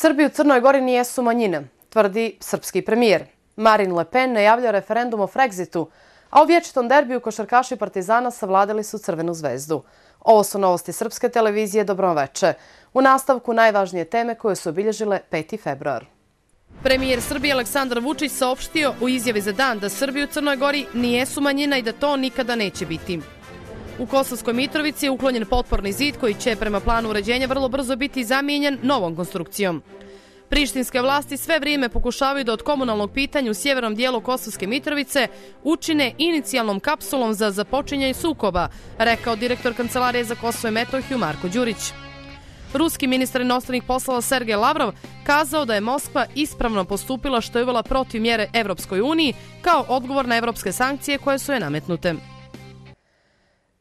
Srbi u Crnoj Gori nijesu manjine, tvrdi srpski premijer. Marin Le Pen najavlja referendum o Frexitu, a u vječitom derbiju košarkaši Partizana savladili su Crvenu zvezdu. Ovo su novosti Srpske televizije Dobroveče, u nastavku najvažnije teme koje su obilježile 5. februar. Premijer Srbije Aleksandar Vučić saopštio u izjavi za dan da Srbi u Crnoj Gori nijesu manjina i da to nikada neće biti. U Kosovskoj Mitrovici je uklonjen potporni zid koji će prema planu uređenja vrlo brzo biti zamijenjen novom konstrukcijom. Prištinske vlasti sve vrijeme pokušavaju da od komunalnog pitanja u sjevernom dijelu Kosovske Mitrovice učine inicijalnom kapsulom za započinjanje sukoba, rekao direktor Kancelarije za Kosovo i Metohiju Marko Đurić. Ruski ministar inostranih poslova Sergej Lavrov kazao da je Moskva ispravno postupila što je uvela protiv mjere Evropskoj uniji kao odgovor na evropske sankcije koje su je nametnute.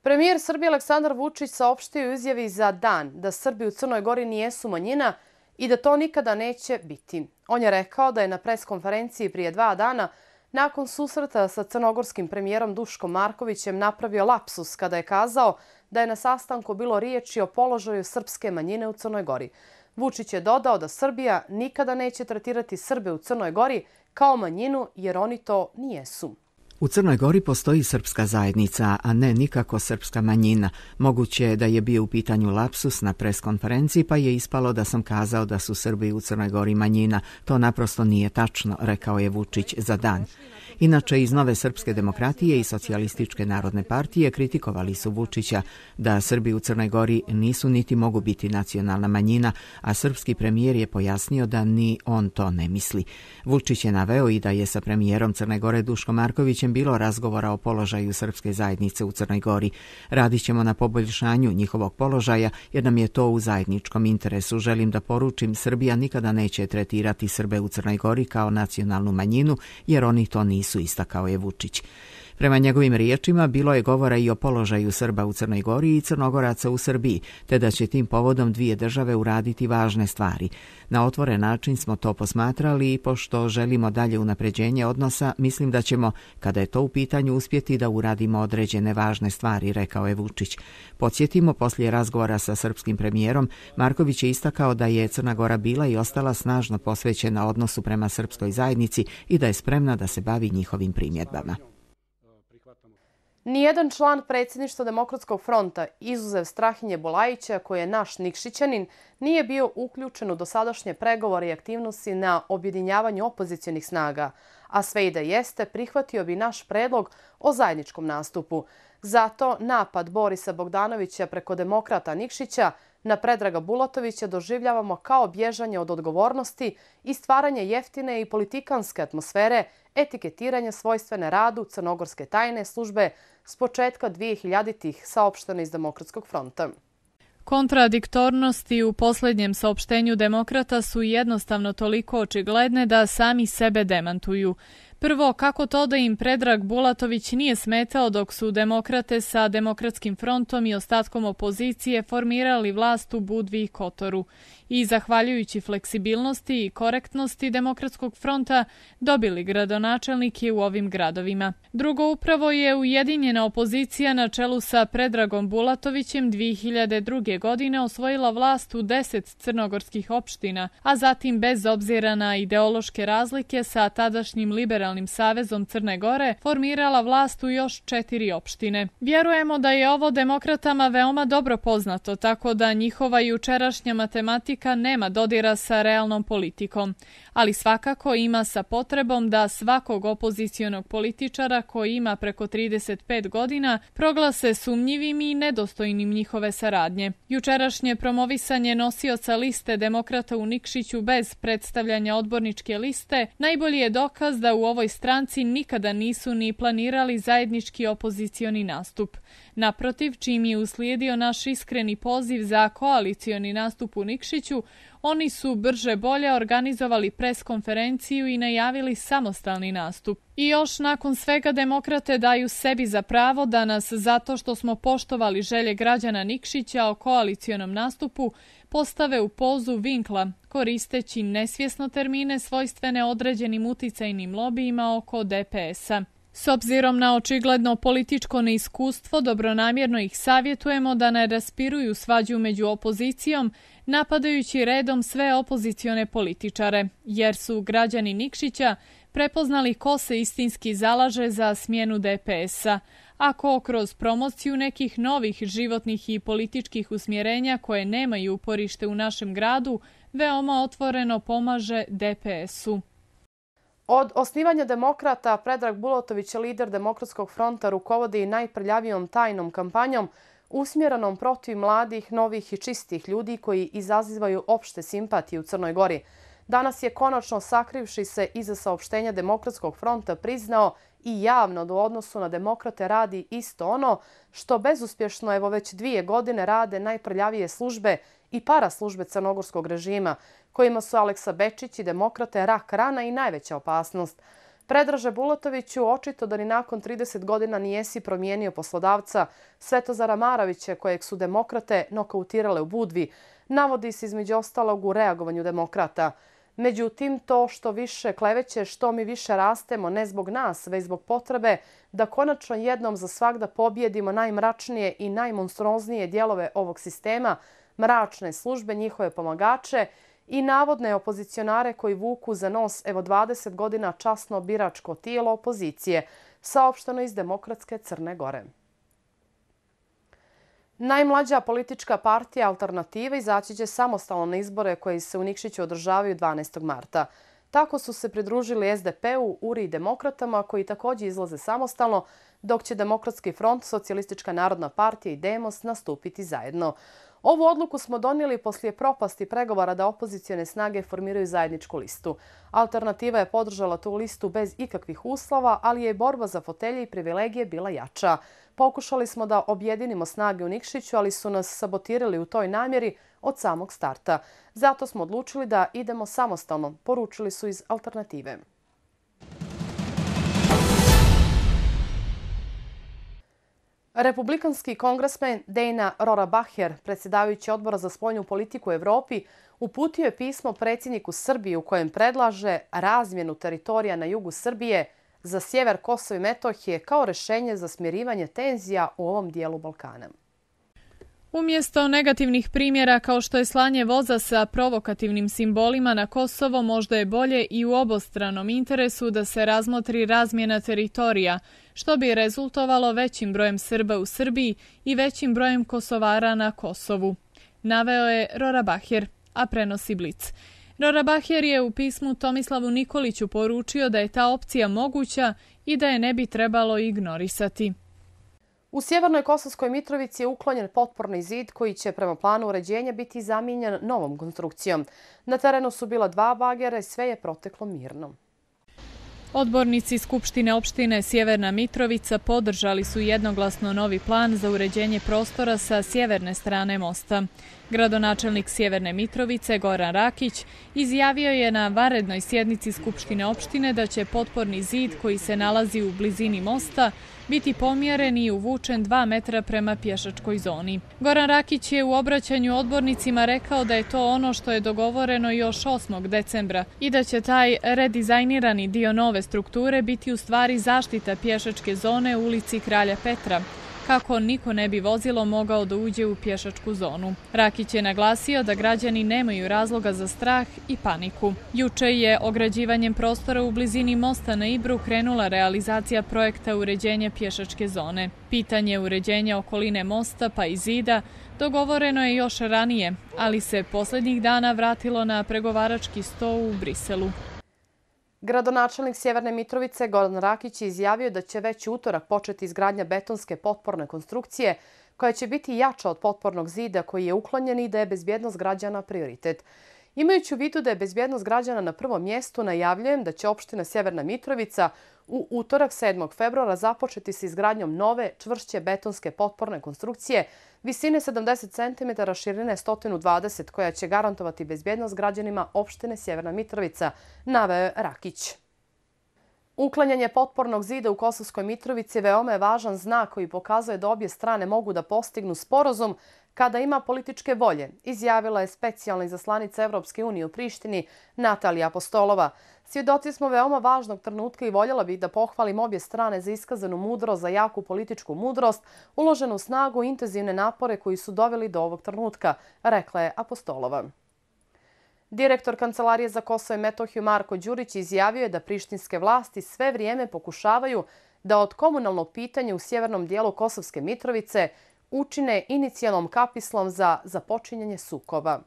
Premijer Srbije Aleksandar Vučić saopštio u izjavi za dan da Srbi u Crnoj Gori nijesu manjina i da to nikada neće biti. On je rekao da je na preskonferenciji prije dva dana, nakon susreta sa crnogorskim premijerom Duškom Markovićem, napravio lapsus kada je kazao da je na sastanku bilo riječi o položaju srpske manjine u Crnoj Gori. Vučić je dodao da Srbija nikada neće tretirati Srbe u Crnoj Gori kao manjinu jer oni to nijesu. U Crnoj Gori postoji srpska zajednica, a ne nikako srpska manjina. Moguće je da je bio u pitanju lapsus na preskonferenciji, pa je ispalo da sam kazao da su Srbi u Crnoj Gori manjina. To naprosto nije tačno, rekao je Vučić za dan. Inače, iz Nove Srpske demokratije i socijalističke narodne partije kritikovali su Vučića da Srbi u Crnoj Gori nisu niti mogu biti nacionalna manjina, a srpski premijer je pojasnio da ni on to ne misli. Vučić je naveo i da je sa premijerom Crne Gore Duško Markovićem putem bilo razgovora o položaju srpske zajednice u Crnoj Gori. Radit ćemo na poboljšanju njihovog položaja jer nam je to u zajedničkom interesu. Želim da poručim, Srbija nikada neće tretirati Srbe u Crnoj Gori kao nacionalnu manjinu jer oni to nisu istakao je Vučić. Prema njegovim riječima, bilo je govora i o položaju Srba u Crnoj Gori i Crnogoraca u Srbiji, te da će tim povodom dvije države uraditi važne stvari. Na otvoren način smo to posmatrali i pošto želimo dalje unapređenje odnosa, mislim da ćemo, kada je to u pitanju, uspjeti da uradimo određene važne stvari, rekao je Vučić. Podsjetimo, poslije razgovora sa srpskim premijerom, Marković je istakao da je Crna Gora bila i ostala snažno posvećena odnosu prema srpskoj zajednici i da je spremna da se bavi njihovim primjedbama. Nijedan član predsjedništva Demokratskog fronta, izuzev Strahinje Bolajića, koji je naš Nikšićanin, nije bio uključen u dosadašnje pregovore i aktivnosti na objedinjavanju opozicijonih snaga, a sve i da jeste, prihvatio bi naš predlog o zajedničkom nastupu. Zato napad Borisa Bogdanovića preko demokrata Nikšića na Predraga Bulatovića doživljavamo kao bježanje od odgovornosti i stvaranje jeftine i politikanske atmosfere etiketiranja svojstvene radu crnogorske tajne službe s početka 2000-ih saopštene iz Demokratskog fronta. Kontradiktornosti u posljednjem saopštenju demokrata su jednostavno toliko očigledne da sami sebe demantuju. Prvo, kako to da im Predrag Bulatović nije smetao dok su demokrate sa demokratskim frontom i ostatkom opozicije formirali vlast u Budvi i Kotoru? i zahvaljujući fleksibilnosti i korektnosti Demokratskog fronta dobili gradonačelnike u ovim gradovima. Drugo upravo je ujedinjena opozicija na čelu sa Predragom Bulatovićem 2002. godine osvojila vlast u 10 crnogorskih opština, a zatim bez obzira na ideološke razlike sa tadašnjim Liberalnim savezom Crne Gore formirala vlast u još četiri opštine. Vjerujemo da je ovo demokratama veoma dobro poznato, tako da njihova jučerašnja matematika politika nema dodira sa realnom politikom ali svakako ima sa potrebom da svakog opozicijonog političara koji ima preko 35 godina proglase sumnjivim i nedostojnim njihove saradnje. Jučerašnje promovisanje nosioca liste demokrata u Nikšiću bez predstavljanja odborničke liste najbolji je dokaz da u ovoj stranci nikada nisu ni planirali zajednički opozicioni nastup. Naprotiv, čim je uslijedio naš iskreni poziv za koalicioni nastup u Nikšiću, Oni su brže bolje organizovali preskonferenciju i najavili samostalni nastup. I još nakon svega demokrate daju sebi za pravo da nas, zato što smo poštovali želje građana Nikšića o koalicijonom nastupu, postave u pozu vinkla, koristeći nesvjesno termine svojstvene određenim uticajnim lobijima oko DPS-a. S obzirom na očigledno političko neiskustvo, dobronamjerno ih savjetujemo da ne raspiruju svađu među opozicijom, napadajući redom sve opozicione političare, jer su građani Nikšića prepoznali ko se istinski zalaže za smjenu DPS-a, a ko kroz promociju nekih novih životnih i političkih usmjerenja koje nemaju uporište u našem gradu, veoma otvoreno pomaže DPS-u. Od osnivanja demokrata, Predrag Bulotović, lider Demokratskog fronta, rukovodi najprljavijom tajnom kampanjom usmjerenom protiv mladih, novih i čistih ljudi koji izazivaju opšte simpatije u Crnoj Gori. Danas je konačno sakrivši se iza saopštenja Demokratskog fronta priznao i javno do odnosu na demokrate radi isto ono što bezuspješno evo već dvije godine rade najprljavije službe i paraslužbe crnogorskog režima, kojima su Aleksa Bečić i demokrate rak rana i najveća opasnost. Predraže Bulatoviću očito da ni nakon 30 godina nijesi promijenio poslodavca Svetozara Maravića, kojeg su demokrate nokautirale u budvi, navodi se između ostalog u reagovanju demokrata. Međutim, to što više kleveće, što mi više rastemo, ne zbog nas, već zbog potrebe da konačno jednom za svak da pobjedimo najmračnije i najmonstroznije dijelove ovog sistema, mračne službe, njihove pomagače, i navodne opozicionare koji vuku za nos evo 20 godina časno biračko tijelo opozicije, saopšteno iz Demokratske Crne Gore. Najmlađa politička partija Alternativa izaći će samostalno na izbore koje se u Nikšiću održavaju 12. marta. Tako su se pridružili SDP-u, URI i Demokratama, koji također izlaze samostalno, dok će Demokratski front, Socialistička narodna partija i Demos nastupiti zajedno. Ovu odluku smo donijeli poslije propasti pregovara da opozicijone snage formiraju zajedničku listu. Alternativa je podržala tu listu bez ikakvih uslova, ali je i borba za fotelje i privilegije bila jača. Pokušali smo da objedinimo snage u Nikšiću, ali su nas sabotirali u toj namjeri od samog starta. Zato smo odlučili da idemo samostalno, poručili su iz alternative. Republikanski kongresmen Dana Rora Bacher, predsjedavajući odbora za spoljnu politiku u Evropi, uputio je pismo predsjedniku Srbije u kojem predlaže razmjenu teritorija na jugu Srbije za sjever Kosovo i Metohije kao rešenje za smirivanje tenzija u ovom dijelu Balkana. Umjesto negativnih primjera kao što je slanje voza sa provokativnim simbolima na Kosovo, možda je bolje i u obostranom interesu da se razmotri razmjena teritorija, što bi rezultovalo većim brojem Srba u Srbiji i većim brojem Kosovara na Kosovu. Naveo je Rora Bahjer, a prenosi Blic. Rora Bahjer je u pismu Tomislavu Nikoliću poručio da je ta opcija moguća i da je ne bi trebalo ignorisati. U Sjevernoj Kosovskoj Mitrovici je uklonjen potporni zid koji će prema planu uređenja biti zamijenjen novom konstrukcijom. Na terenu su bila dva bagera i sve je proteklo mirno. Odbornici Skupštine opštine Sjeverna Mitrovica podržali su jednoglasno novi plan za uređenje prostora sa sjeverne strane mosta. Gradonačelnik Sjeverne Mitrovice Goran Rakić izjavio je na varednoj sjednici Skupštine opštine da će potporni zid koji se nalazi u blizini mosta biti pomjeren i uvučen dva metra prema pješačkoj zoni. Goran Rakić je u obraćanju odbornicima rekao da je to ono što je dogovoreno još 8. decembra i da će taj redizajnirani dio nove strukture biti u stvari zaštita pješačke zone u ulici Kralja Petra, kako niko ne bi vozilo mogao da uđe u pješačku zonu. Rakić je naglasio da građani nemaju razloga za strah i paniku. Juče je ograđivanjem prostora u blizini mosta na Ibru krenula realizacija projekta uređenja pješačke zone. Pitanje uređenja okoline mosta pa i zida dogovoreno je još ranije, ali se posljednjih dana vratilo na pregovarački sto u Briselu. Gradonačelnik Sjeverne Mitrovice Goran Rakić je izjavio da će već utorak početi izgradnja betonske potporne konstrukcije koja će biti jača od potpornog zida koji je uklonjen i da je bezbjednost građana prioritet. Imajući u vidu da je bezbjednost građana na prvom mjestu, najavljujem da će opština Sjeverna Mitrovica u utorak 7. februara započeti sa izgradnjom nove, čvršće betonske potporne konstrukcije visine 70 cm, širine 120, koja će garantovati bezbjednost građanima opštine Sjeverna Mitrovica, naveo Rakić. Uklanjanje potpornog zida u Kosovskoj Mitrovici veoma je važan znak koji pokazuje da obje strane mogu da postignu sporozum kada ima političke volje, izjavila je specijalna izaslanica Evropske unije u Prištini Natalija Apostolova. Svjedoci smo veoma važnog trenutka i voljela bih da pohvalim obje strane za iskazanu mudrost, za jaku političku mudrost, uloženu snagu i intenzivne napore koji su doveli do ovog trenutka, rekla je Apostolova. Direktor Kancelarije za Kosovo i Metohiju Marko Đurić izjavio je da prištinske vlasti sve vrijeme pokušavaju da od komunalnog pitanja u sjevernom dijelu Kosovske Mitrovice učine inicijalnom kapislom za započinjanje sukova.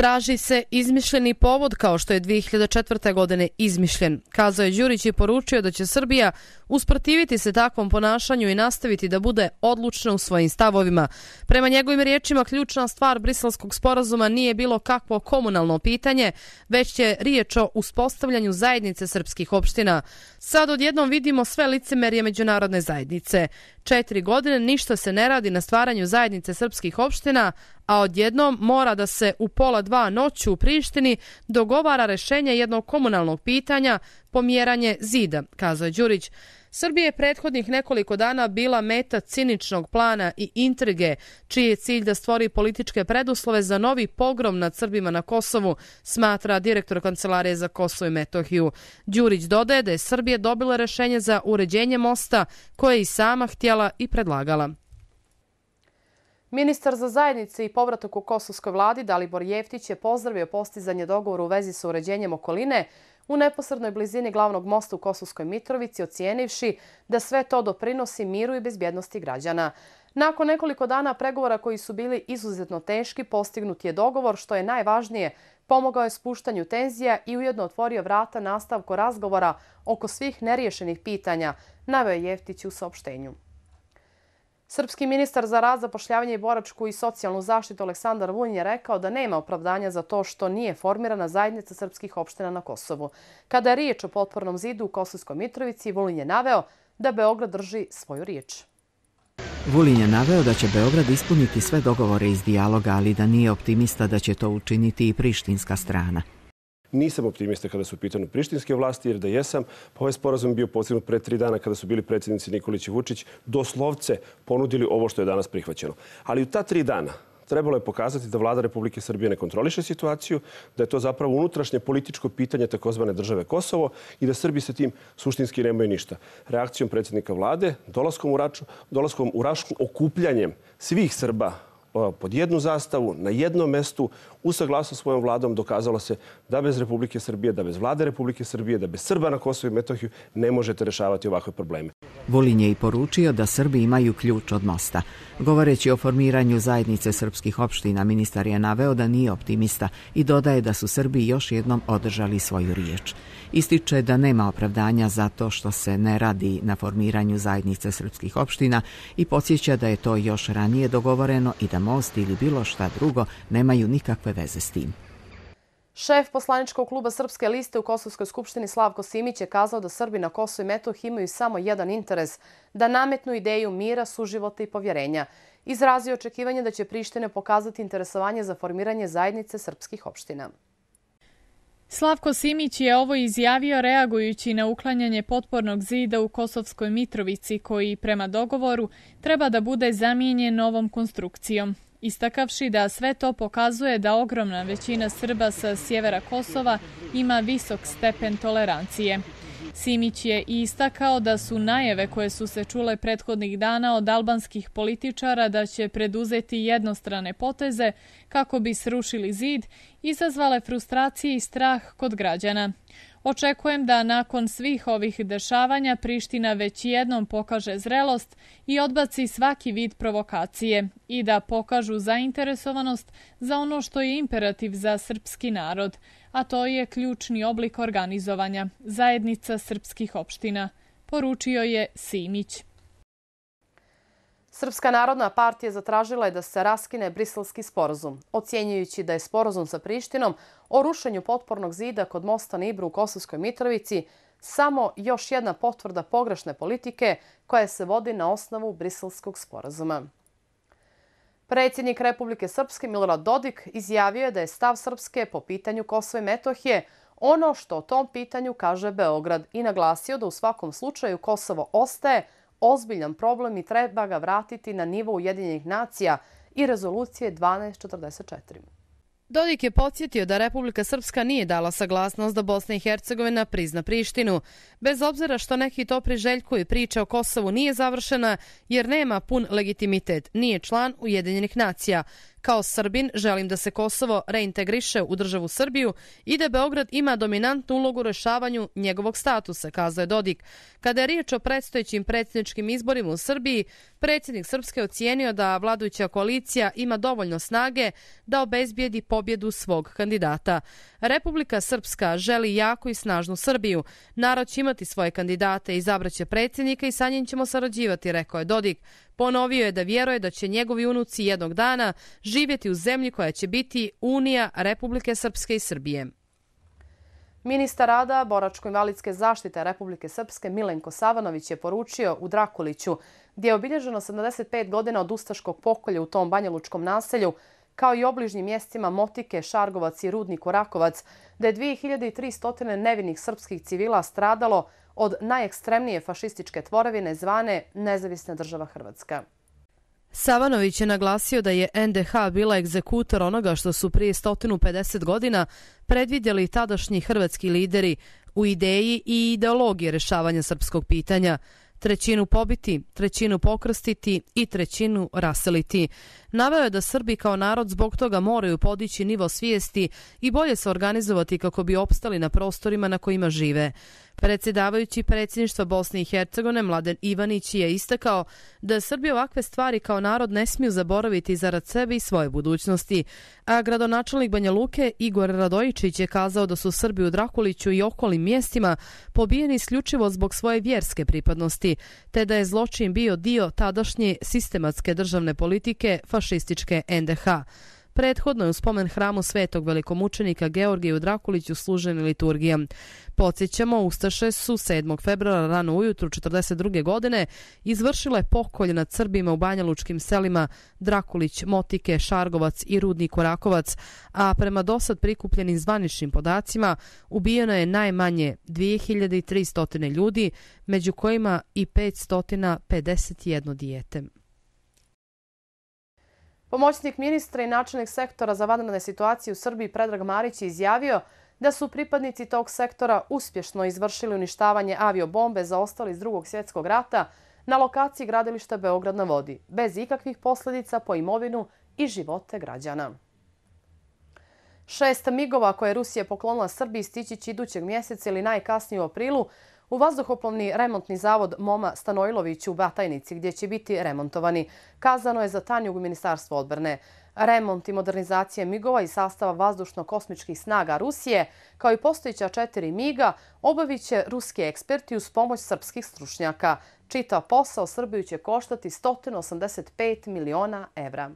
Traži se izmišljeni povod kao što je 2004. godine izmišljen. Kazao je Đurić i poručio da će Srbija usprotiviti se takvom ponašanju i nastaviti da bude odlučna u svojim stavovima. Prema njegovim riječima ključna stvar brislavskog sporazuma nije bilo kakvo komunalno pitanje, već je riječ o uspostavljanju zajednice srpskih opština. Sad odjednom vidimo sve licemerje međunarodne zajednice. Četiri godine ništa se ne radi na stvaranju zajednice srpskih opština, a odjednom mora da se u pola dva noću u Prištini dogovara rešenje jednog komunalnog pitanja, pomjeranje zida, kazao Đurić. Srbije je prethodnih nekoliko dana bila meta ciničnog plana i intrige, čiji je cilj da stvori političke preduslove za novi pogrom nad Srbima na Kosovu, smatra direktor Kancelarije za Kosovo i Metohiju. Đurić dodaje da je Srbije dobila rešenje za uređenje mosta koje i sama htjela i predlagala. Ministar za zajednice i povratak u kosovskoj vladi Dalibor Jeftić je pozdravio postizanje dogovora u vezi sa uređenjem okoline u neposrednoj blizini glavnog mosta u Kosovskoj Mitrovici, ocijenivši da sve to doprinosi miru i bezbjednosti građana. Nakon nekoliko dana pregovora koji su bili izuzetno teški, postignut je dogovor, što je najvažnije, pomogao je spuštanju tenzija i ujedno otvorio vrata nastavko razgovora oko svih neriješenih pitanja, navio je Jeftić u saopštenju. Srpski ministar za rad, zapošljavanje i boračku i socijalnu zaštitu Aleksandar Vun je rekao da nema opravdanja za to što nije formirana zajednica srpskih opština na Kosovu. Kada je riječ o potpornom zidu u Kosovskoj Mitrovici, Vulin je naveo da Beograd drži svoju riječ. Vulin je naveo da će Beograd ispuniti sve dogovore iz dijaloga, ali da nije optimista da će to učiniti i prištinska strana. Nisam optimista kada su pitanu prištinske vlasti, jer da jesam, pa ovaj sporazum bio postignut pre tri dana kada su bili predsjednici Nikolić i Vučić doslovce ponudili ovo što je danas prihvaćeno. Ali u ta tri dana trebalo je pokazati da vlada Republike Srbije ne kontroliše situaciju, da je to zapravo unutrašnje političko pitanje takozvane države Kosovo i da Srbi se tim suštinski nemaju ništa. Reakcijom predsjednika vlade, dolaskom u, Raču, dolaskom u Rašku, okupljanjem svih Srba pod jednu zastavu, na jednom mestu, usaglasno svojom vladom, dokazalo se da bez Republike Srbije, da bez vlade Republike Srbije, da bez Srba na Kosovo i Metohiju ne možete rešavati ovakve probleme. Vulin je i poručio da Srbi imaju ključ od mosta. Govoreći o formiranju zajednice srpskih opština, ministar je naveo da nije optimista i dodaje da su Srbi još jednom održali svoju riječ. Ističe da nema opravdanja za to što se ne radi na formiranju zajednice srpskih opština i podsjeća da je to još ranije dogovoreno i da most ili bilo šta drugo nemaju nikakve veze s tim. Šef poslaničkog kluba Srpske liste u Kosovskoj skupštini Slavko Simić je kazao da Srbi na Kosovo i Metohiji imaju samo jedan interes da nametnu ideju mira, suživota i povjerenja. Izrazio očekivanje da će Prištine pokazati interesovanje za formiranje zajednice srpskih opština. Slavko Simić je ovo izjavio reagujući na uklanjanje potpornog zida u Kosovskoj Mitrovici koji, prema dogovoru, treba da bude zamijenjen novom konstrukcijom istakavši da sve to pokazuje da ogromna većina Srba sa sjevera Kosova ima visok stepen tolerancije. Simić je istakao da su najeve koje su se čule prethodnih dana od albanskih političara da će preduzeti jednostrane poteze kako bi srušili zid, i izazvale frustracije i strah kod građana. Očekujem da nakon svih ovih dešavanja Priština već jednom pokaže zrelost i odbaci svaki vid provokacije i da pokažu zainteresovanost za ono što je imperativ za srpski narod, a to je ključni oblik organizovanja, zajednica srpskih opština, poručio je Simić. Srpska narodna partija zatražila je da se raskine briselski sporozum, ocjenjujući da je sporozum sa Prištinom o rušenju potpornog zida kod mosta na Ibru u Kosovskoj Mitrovici samo još jedna potvrda pogrešne politike koja se vodi na osnovu briselskog sporozuma. Predsjednik Republike Srpske Milorad Dodik izjavio je da je stav Srpske po pitanju Kosove i Metohije ono što o tom pitanju kaže Beograd i naglasio da u svakom slučaju Kosovo ostaje ozbiljan problem i treba ga vratiti na nivo Ujedinjenih nacija i rezolucije 1244. Dodik je podsjetio da Republika Srpska nije dala saglasnost da Bosna i Hercegovina prizna Prištinu. Bez obzira što neki to priželjku i priča o Kosovu nije završena jer nema pun legitimitet, nije član Ujedinjenih nacija, Kao Srbin želim da se Kosovo reintegriše u državu Srbiju i da Beograd ima dominantnu ulogu u rešavanju njegovog statusa, kazao je Dodik. Kada je riječ o predstojećim predsjedničkim izborima u Srbiji, predsjednik Srpske ocijenio da vladujuća koalicija ima dovoljno snage da obezbijedi pobjedu svog kandidata. Republika Srpska želi jako i snažnu Srbiju. Narod će imati svoje kandidate i zabraće predsjednika i sa njim ćemo sarađivati, rekao je Dodik. Ponovio je da vjeruje da će njegovi unuci jednog dana živjeti u zemlji koja će biti Unija Republike Srpske i Srbije. Ministar rada Boračko-invalidske zaštite Republike Srpske Milenko Savanović je poručio u Drakuliću, gdje je obilježeno 75 godina od Ustaškog pokolja u tom banjalučkom naselju, kao i obližnjim mjestima Motike, Šargovac i Rudnik u Rakovac, da je 2300 nevinih srpskih civila stradalo od najekstremnije fašističke tvorevine zvane Nezavisna država Hrvatska. Savanović je naglasio da je NDH bila egzekutor onoga što su prije 150 godina predvidjeli tadašnji hrvatski lideri u ideji i ideologiji rešavanja srpskog pitanja, trećinu pobiti, trećinu pokrstiti i trećinu raseliti. Naveo je da Srbi kao narod zbog toga moraju podići nivo svijesti i bolje se organizovati kako bi opstali na prostorima na kojima žive. Predsjedavajući predsjedništva Bosne i Hercegovine, Mladen Ivanić je istakao da Srbi ovakve stvari kao narod ne smiju zaboraviti zarad sebe i svoje budućnosti. A gradonačelnik Banja Luke Igor Radojičić je kazao da su Srbi u Drakuliću i okolim mjestima pobijeni isključivo zbog svoje vjerske pripadnosti, te da je zločin bio dio tadašnje sistematske državne politike fašističke NDH. Prethodno je u spomen hramu svetog velikomučenika Georgije u Drakuliću služena liturgija. Podsjećamo, Ustaše su 7. februara rano ujutru 1942. godine izvršile pokolje nad Srbima u banjalučkim selima Drakulić, Motike, Šargovac i Rudni Korakovac, a prema dosad prikupljenim zvaničnim podacima ubijeno je najmanje 2300 ljudi, među kojima i 551 dijete. Pomoćnik ministra i načelnik sektora za vanredne situacije u Srbiji Predrag Marić je izjavio da su pripadnici tog sektora uspješno izvršili uništavanje aviobombe za ostali iz drugog svjetskog rata na lokaciji gradilišta Beograd na vodi, bez ikakvih posljedica po imovinu i živote građana. Šest migova koje Rusija poklonila Srbiji stići će idućeg mjeseca ili najkasnije u aprilu U vazduhoplovni remontni zavod Moma Stanojlović u Batajnici gdje će biti remontovani. Kazano je za Tanjug ministarstvo odbrne. Remont i modernizacije MIG-ova i sastava vazdušno-kosmičkih snaga Rusije, kao i postojića četiri MIG-a, obavit će ruski eksperti uz pomoć srpskih stručnjaka. Čita posao Srbiju će koštati 185 miliona evra.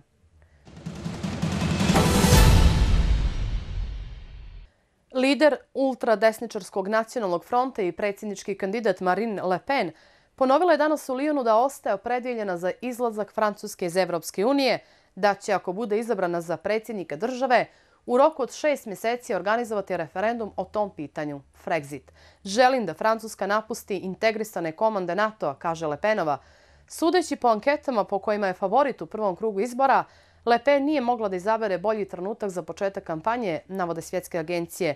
Lider ultradesničarskog nacionalnog fronta i predsjednički kandidat Marine Le Pen ponovila je danas u Lijonu da ostaje opredjeljena za izlazak Francuske iz Evropske unije, da će, ako bude izabrana za predsjednika države, u roku od šest mjeseci organizovati referendum o tom pitanju – Frexit. Želim da Francuska napusti integrisane komande NATO-a, kaže Le Penova. Sudeći po anketama po kojima je favorit u prvom krugu izbora, Le Pen nije mogla da izabere bolji trenutak za početak kampanje, navode svjetske agencije.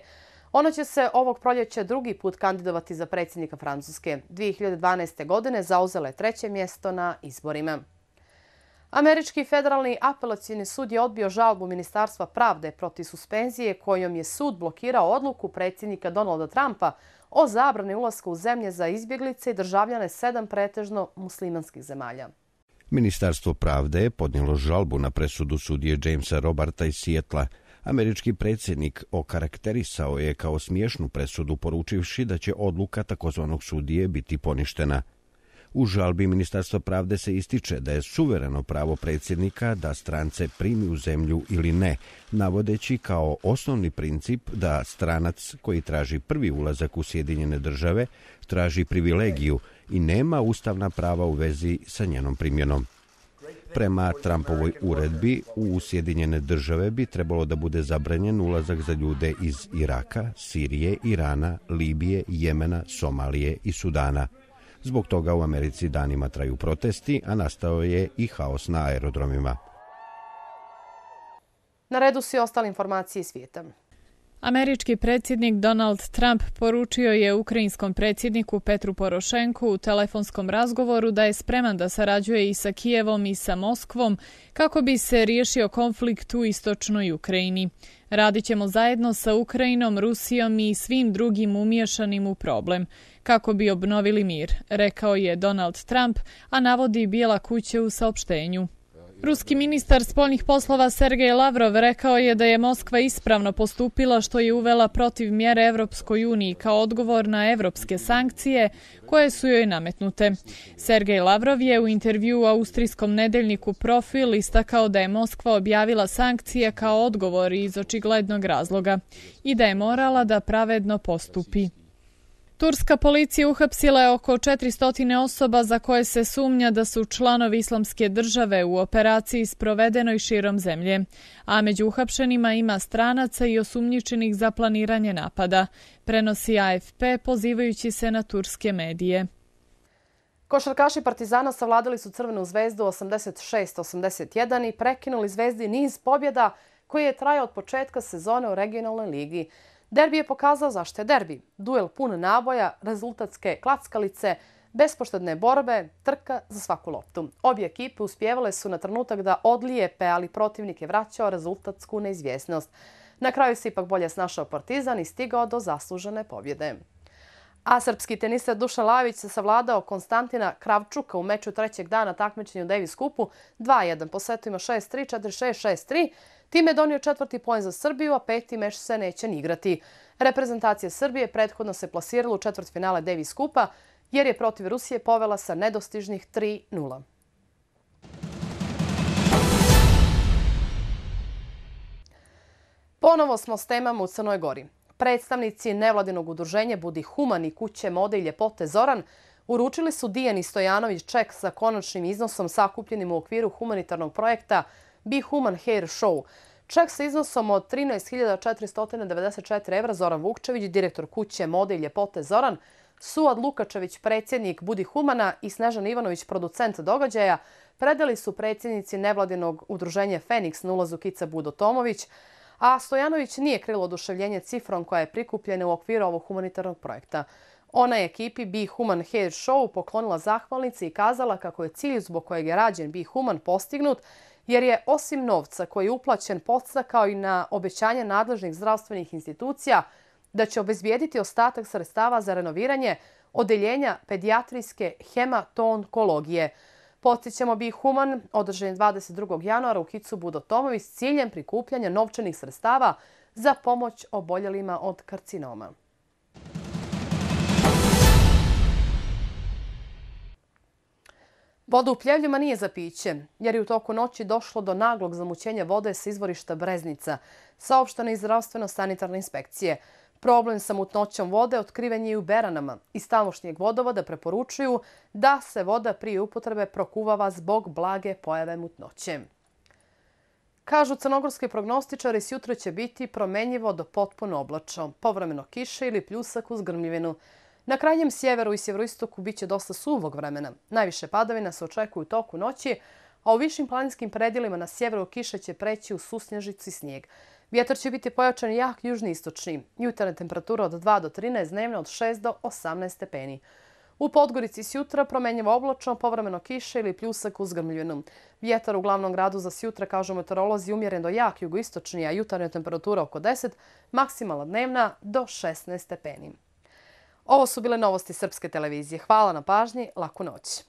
Ona će se ovog proljeća drugi put kandidovati za predsjednika Francuske. 2012. godine zauzela je treće mjesto na izborima. Američki federalni apelacijni sud je odbio žalbu Ministarstva pravde proti suspenzije kojom je sud blokirao odluku predsjednika Donalda Trumpa o zabrani ulaska u zemlje za izbjeglice i državljane sedam pretežno muslimanskih zemalja. Ministarstvo pravde je podnijelo žalbu na presudu sudije Jamesa Robarta iz Sijetla. Američki predsjednik okarakterisao je kao smiješnu presudu poručivši da će odluka takozvanog sudije biti poništena. U žalbi Ministarstva pravde se ističe da je suvereno pravo predsjednika da strance primi u zemlju ili ne, navodeći kao osnovni princip da stranac koji traži prvi ulazak u Sjedinjene države traži privilegiju i nema ustavna prava u vezi sa njenom primjenom. Prema Trumpovoj uredbi u Sjedinjene države bi trebalo da bude zabranjen ulazak za ljude iz Iraka, Sirije, Irana, Libije, Jemena, Somalije i Sudana – Zbog toga u Americi danima traju protesti, a nastao je i haos na aerodromima. Na redu su i ostale informacije svijeta. Američki predsjednik Donald Trump poručio je ukrajinskom predsjedniku Petru Porošenku u telefonskom razgovoru da je spreman da sarađuje i sa Kijevom i sa Moskvom kako bi se riješio konflikt u istočnoj Ukrajini. Radićemo zajedno sa Ukrajinom, Rusijom i svim drugim umješanim u problem kako bi obnovili mir, rekao je Donald Trump, a navodi Bijela kuće u saopštenju. Ruski ministar spoljnih poslova Sergej Lavrov rekao je da je Moskva ispravno postupila što je uvela protiv mjere Evropskoj uniji kao odgovor na evropske sankcije koje su joj nametnute. Sergej Lavrov je u intervju u austrijskom nedeljniku Profil istakao da je Moskva objavila sankcije kao odgovor iz očiglednog razloga i da je morala da pravedno postupi. Turska policija uhapsila je oko 400 osoba za koje se sumnja da su članovi islamske države u operaciji sprovedenoj širom zemlje, a među uhapšenima ima stranaca i osumnjičenih za planiranje napada, prenosi AFP pozivajući se na turske medije. Košarkaši Partizana savladali su Crvenu zvezdu 86-81 i prekinuli zvezdi niz pobjeda koji je trajao od početka sezone u regionalnoj ligi. Derbi je pokazao zašto je derbi. Duel pun naboja, rezultatske klackalice, bespoštedne borbe, trka za svaku loptu. Obje ekipe uspjevale su na trenutak da odlijepe, ali protivnik je vraćao rezultatsku neizvjesnost. Na kraju se ipak bolje snašao Partizan i stigao do zaslužene pobjede. A srpski tenista Dušan Lavić se savladao Konstantina Kravčuka u meču trećeg dana takmičenja u Davis Kupu 2-1. Po setu ima 6-3, 4-6, 6-3. Time je donio četvrti poen za Srbiju, a peti meč se neće ni igrati. Reprezentacija Srbije prethodno se plasirala u četvrt finale Davis Kupa jer je protiv Rusije povela sa nedostižnih 3-0. Ponovo smo s temama u Crnoj Gori predstavnici nevladinog udruženja Budi human i kuće mode i ljepote Zoran uručili su Dijani Stojanović ček sa konačnim iznosom sakupljenim u okviru humanitarnog projekta Be Human Hair Show. Ček sa iznosom od 13.494 evra Zoran Vukčević, direktor kuće mode i ljepote Zoran, Suad Lukačević, predsjednik Budi Humana i Snežan Ivanović, producent događaja, predali su predsjednici nevladinog udruženja Feniks na ulazu Kica Budo Tomović, a Stojanović nije krilo oduševljenje cifrom koja je prikupljena u okviru ovog humanitarnog projekta. Ona je ekipi Be Human Hair Show poklonila zahvalnici i kazala kako je cilj zbog kojeg je rađen Be Human postignut, jer je osim novca koji je uplaćen podstakao i na obećanje nadležnih zdravstvenih institucija da će obezbijediti ostatak sredstava za renoviranje odeljenja pediatrijske hematonkologije. Podsjećamo bi Human održen 22. januara u Hicu Budotomovi s ciljem prikupljanja novčanih sredstava za pomoć oboljelima od karcinoma. Voda u pljevljima nije za piće, jer je u toku noći došlo do naglog zamućenja vode sa izvorišta Breznica, saopštane iz zdravstveno-sanitarne inspekcije. Problem sa mutnoćom vode otkriven je i u Beranama. Iz tamošnjeg vodovoda preporučuju da se voda prije upotrebe prokuvava zbog blage pojave mutnoće. Kažu crnogorski prognostičari, sjutro će biti promenjivo do potpuno oblačo, povremeno kiše ili pljusak uz grmljivinu. Na krajnjem sjeveru i sjeveroistoku biće dosta suvog vremena. Najviše padavina se očekuju toku noći, a u višim planinskim predilima na sjeveru kiše će preći u susnježici snijeg. Vjetar će biti pojačan jak južni-istočni. Jutarne temperature od 2 do 13, dnevne od 6 do 18 stepeni. U Podgorici s jutra promenjivo oblačno, povremeno kiše ili pljusak uz grmljenu. Vjetar u glavnom gradu za s jutra, kažu meteorolozi, umjeren do jak jugoistočni, a jutarnja temperatura oko 10, maksimalna dnevna do 16 stepeni. Ovo su bile novosti Srpske televizije. Hvala na pažnji, laku noć!